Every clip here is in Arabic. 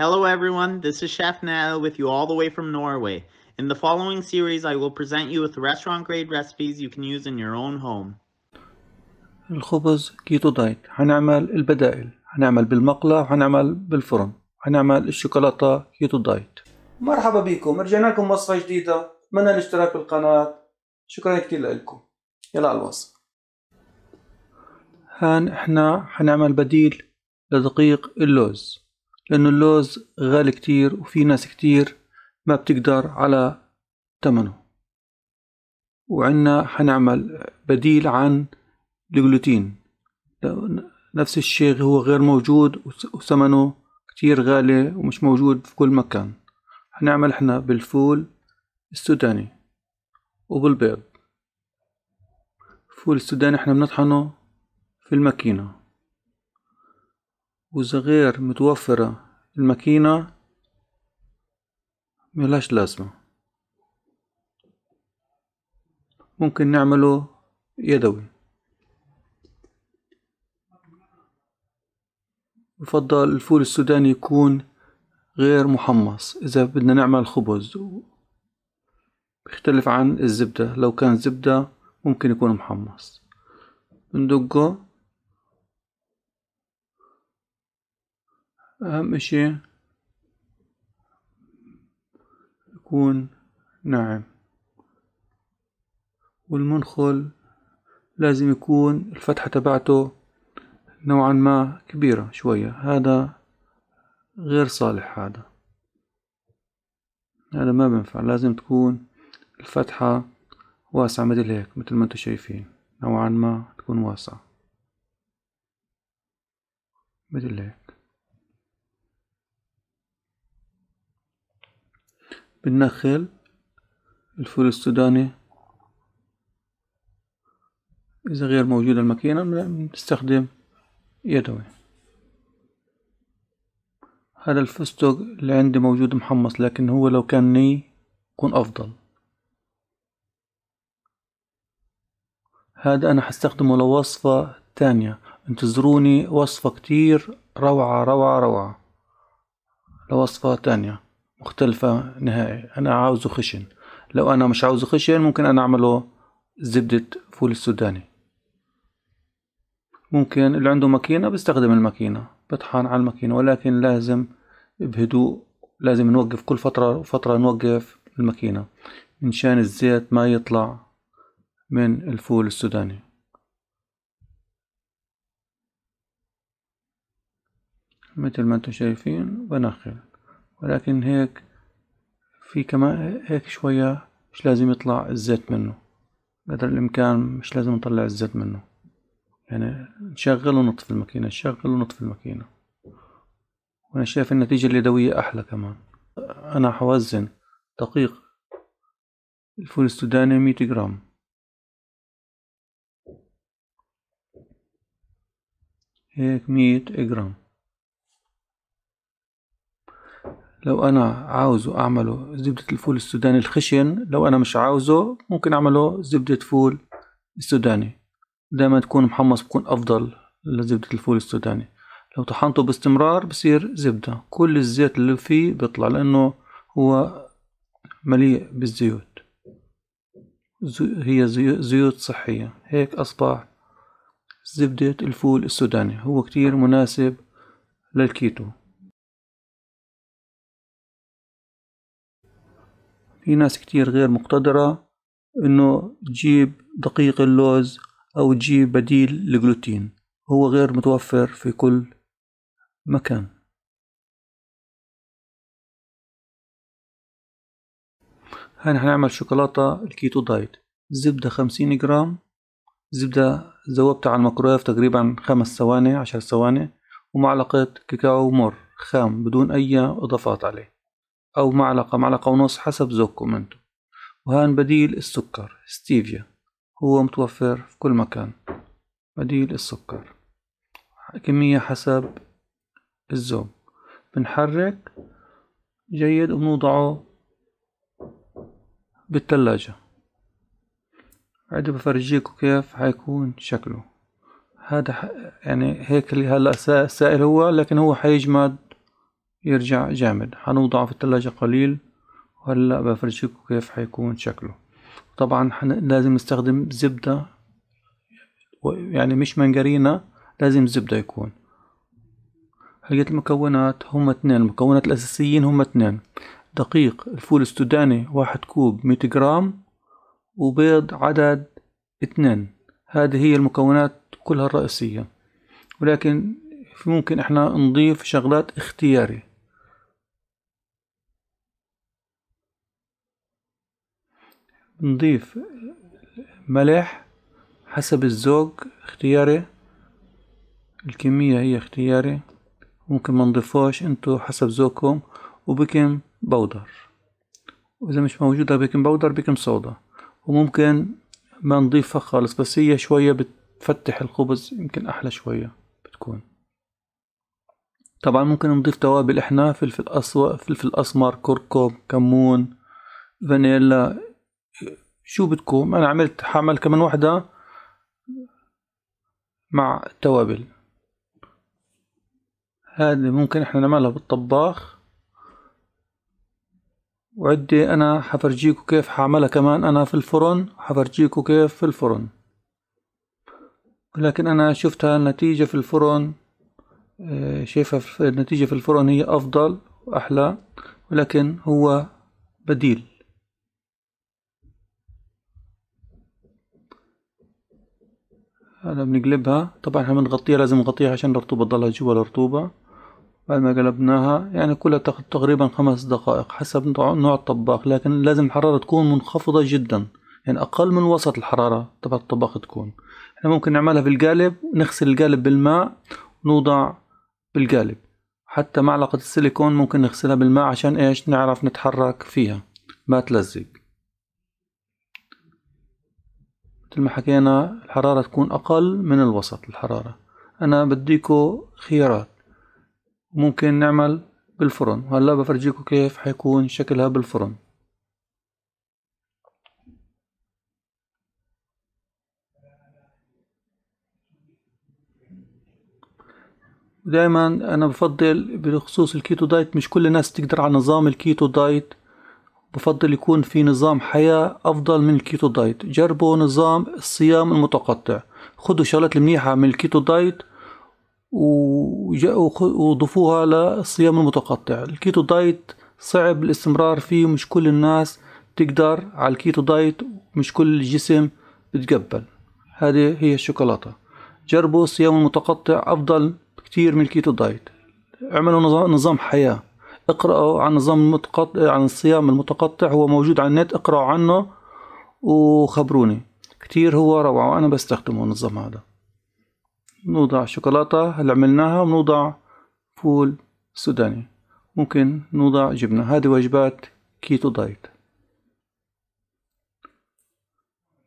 Hello everyone, this is Chef Nell with you all the way from Norway. In the following series, I will present you with restaurant grade recipes you can use in your own home. الخبز كيتو دايت هنعمل البدائل هنعمل بالمقلة وهنعمل بالفرن هنعمل الشوكولاتة كيتو دايت مرحبا بكم رجعنا لكم وصفة جديدة من الاشتراك بالقناة شكرا كتير لكم يلا على الوصف هان احنا هنعمل بديل لدقيق اللوز لأنه اللوز غالي كتير وفي ناس كتير ما بتقدر على تمنه وعنا حنعمل بديل عن الجلوتين نفس الشيء هو غير موجود وثمنه كتير غالي ومش موجود في كل مكان حنعمل احنا بالفول السوداني وبالبيض الفول السوداني احنا بنطحنه في الماكينة غير متوفرة الماكينة ملهاش لازمة ممكن نعمله يدوي يفضل الفول السوداني يكون غير محمص إذا بدنا نعمل خبز بيختلف عن الزبدة لو كان زبدة ممكن يكون محمص بندقه أهم إشي يكون ناعم والمنخل لازم يكون الفتحة تبعته نوعا ما كبيرة شوية هذا غير صالح هذا هذا ما بنفع لازم تكون الفتحة واسعة مثل هيك مثل ما انتو شايفين نوعا ما تكون واسعة مثل هيك بالنخل الفول السوداني إذا غير موجودة الماكينة بنستخدم يدوي هذا الفستق اللي عندي موجود محمص لكن هو لو كان ني يكون أفضل هذا أنا حستخدمه لوصفة تانية انتظروني وصفة كتير روعة روعة روعة لوصفة تانية مختلفة نهائي أنا عاوزه خشن لو أنا مش عاوزه خشن ممكن أنا أعمله زبدة فول السوداني ممكن اللي عنده ماكينة بيستخدم الماكينة بطحن على الماكينة ولكن لازم بهدوء لازم نوقف كل فترة وفترة نوقف الماكينة منشان الزيت ما يطلع من الفول السوداني مثل ما انتم شايفين بنخل ولكن هيك في كمان هيك شوية مش لازم يطلع الزيت منه قدر الإمكان مش لازم نطلع الزيت منه يعني نشغل ونطفي الماكينة نشغل ونطفي الماكينة وأنا شايف النتيجة اليدوية أحلى كمان أنا حوزن دقيق الفول السوداني مية جرام هيك مية جرام لو أنا عاوزه أعمله زبدة الفول السوداني الخشن لو أنا مش عاوزه ممكن أعمله زبدة فول السوداني دايما تكون محمص بكون أفضل لزبدة الفول السوداني لو طحنته باستمرار بصير زبدة كل الزيت اللي فيه بيطلع لأنه هو مليء بالزيوت هي زيوت صحية هيك أصبح زبدة الفول السوداني هو كتير مناسب للكيتو في ناس كتير غير مقتدرة إنه تجيب دقيق اللوز أو تجيب بديل للجلوتين هو غير متوفر في كل مكان هنا هنعمل شوكولاتة الكيتو دايت زبدة خمسين جرام زبدة ذوبتها على الميكرويف تقريبا خمس ثواني عشر ثواني ومعلقة كاكاو مر خام بدون أي إضافات عليه أو معلقة معلقة ونص حسب ذوقكم انتو وهان بديل السكر ستيفيا هو متوفر في كل مكان بديل السكر كمية حسب الذوق بنحرك جيد وبنوضعه بالثلاجة عاد بفرجيكم كيف حيكون شكله هذا يعني هيك اللي هلا سائل هو لكن هو حيجمد يرجع جامد هنوضعه في التلاجة قليل وهلا بفرجيكم كيف حيكون شكله طبعا حن... لازم نستخدم زبدة يعني مش منجرينا لازم زبدة يكون هلقيت المكونات هم اثنين المكونات الأساسيين هم اثنين دقيق الفول السوداني واحد كوب مية جرام وبيض عدد اثنين هذه هي المكونات كلها الرئيسية ولكن ممكن احنا نضيف شغلات اختياري نضيف ملح حسب الذوق اختياري الكمية هي اختياري ممكن ما نضيفوش انتو حسب ذوقكم وبكم بودر واذا مش موجودة بكم بودر بكم صودا وممكن ما نضيفها خالص بس هي شوية بتفتح الخبز يمكن احلى شوية بتكون طبعا ممكن نضيف توابل احنا فلفل فلفل اسمر كركم كمون فانيلا شو بدكم انا عملت حعمل كمان وحدة مع التوابل هذا ممكن احنا نعملها بالطباخ وعدي انا حفرجيكو كيف حعملها كمان انا في الفرن حفرجيكو كيف في الفرن لكن انا شفتها النتيجة في الفرن آه، شايفها النتيجة في الفرن هي افضل واحلى ولكن هو بديل هذا بنقلبها طبعا احنا بنغطيها لازم نغطيها عشان الرطوبة تضلها جوا الرطوبة بعد ما قلبناها يعني كلها تاخد تقريبا خمس دقائق حسب نوع الطباخ لكن لازم الحرارة تكون منخفضة جدا يعني أقل من وسط الحرارة تبع الطباخ تكون احنا ممكن نعملها في القالب نغسل القالب بالماء ونوضع بالقالب حتى معلقة السيليكون ممكن نغسلها بالماء عشان ايش نعرف نتحرك فيها ما تلزق مثل ما حكينا الحرارة تكون أقل من الوسط الحرارة أنا بديكو خيارات ممكن نعمل بالفرن هلا بفرجيكو كيف حيكون شكلها بالفرن دائما انا بفضل بخصوص الكيتو دايت مش كل الناس تقدر على نظام الكيتو دايت بفضل يكون في نظام حياة أفضل من الكيتو دايت جربوا نظام الصيام المتقطع خدوا شغلات المنيحة من الكيتو دايت وضفوها للصيام المتقطع الكيتو دايت صعب الاستمرار فيه مش كل الناس تقدر على الكيتو دايت مش كل الجسم بتقبل هذه هي الشوكولاتة جربوا الصيام المتقطع أفضل كتير من الكيتو دايت اعملوا نظام حياة اقرأوا عن نظام المتقطع عن الصيام المتقطع هو موجود على النت اقرأوا عنه وخبروني كتير هو روعة وأنا بستخدمه النظام هذا نوضع شوكولاتة هل عملناها ونوضع فول سوداني ممكن نوضع جبنة هذه وجبات كيتو دايت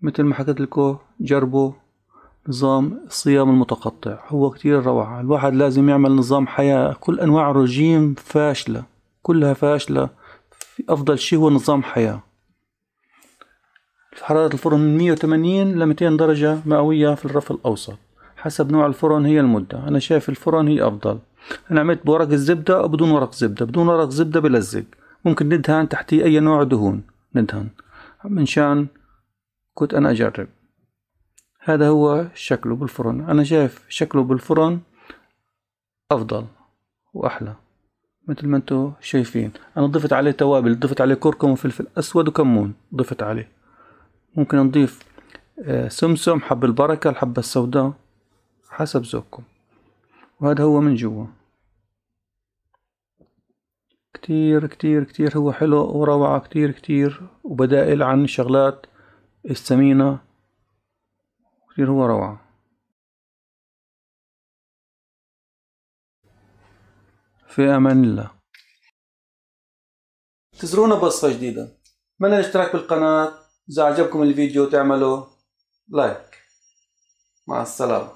مثل ما حكيت لكم جربوا نظام الصيام المتقطع هو كتير روعة الواحد لازم يعمل نظام حياة كل أنواع الرجيم فاشلة كلها فاشلة في أفضل شيء هو نظام حياة حرارة الفرن من 180 ل 200 درجة مئوية في الرف الأوسط حسب نوع الفرن هي المدة أنا شايف الفرن هي أفضل أنا عملت بورق الزبدة أو بدون ورق زبدة بدون ورق زبدة بلزق ممكن ندهن تحتيه أي نوع دهون ندهن من شان كنت أنا أجرب هذا هو شكله بالفرن أنا شايف شكله بالفرن أفضل وأحلى مثل ما انتم شايفين أنا ضفت عليه توابل ضفت عليه كركم وفلفل أسود وكمون ضفت عليه ممكن نضيف آه، سمسم حب البركة الحبة السوداء حسب ذوقكم وهذا هو من جوا كتير كتير كتير هو حلو وروعة كتير كتير وبدائل عن الشغلات السمينة كتير هو روعة في أمان الله تزرونا بصفة جديدة من الاشتراك بالقناة إذا عجبكم الفيديو تعملوا لايك مع السلامة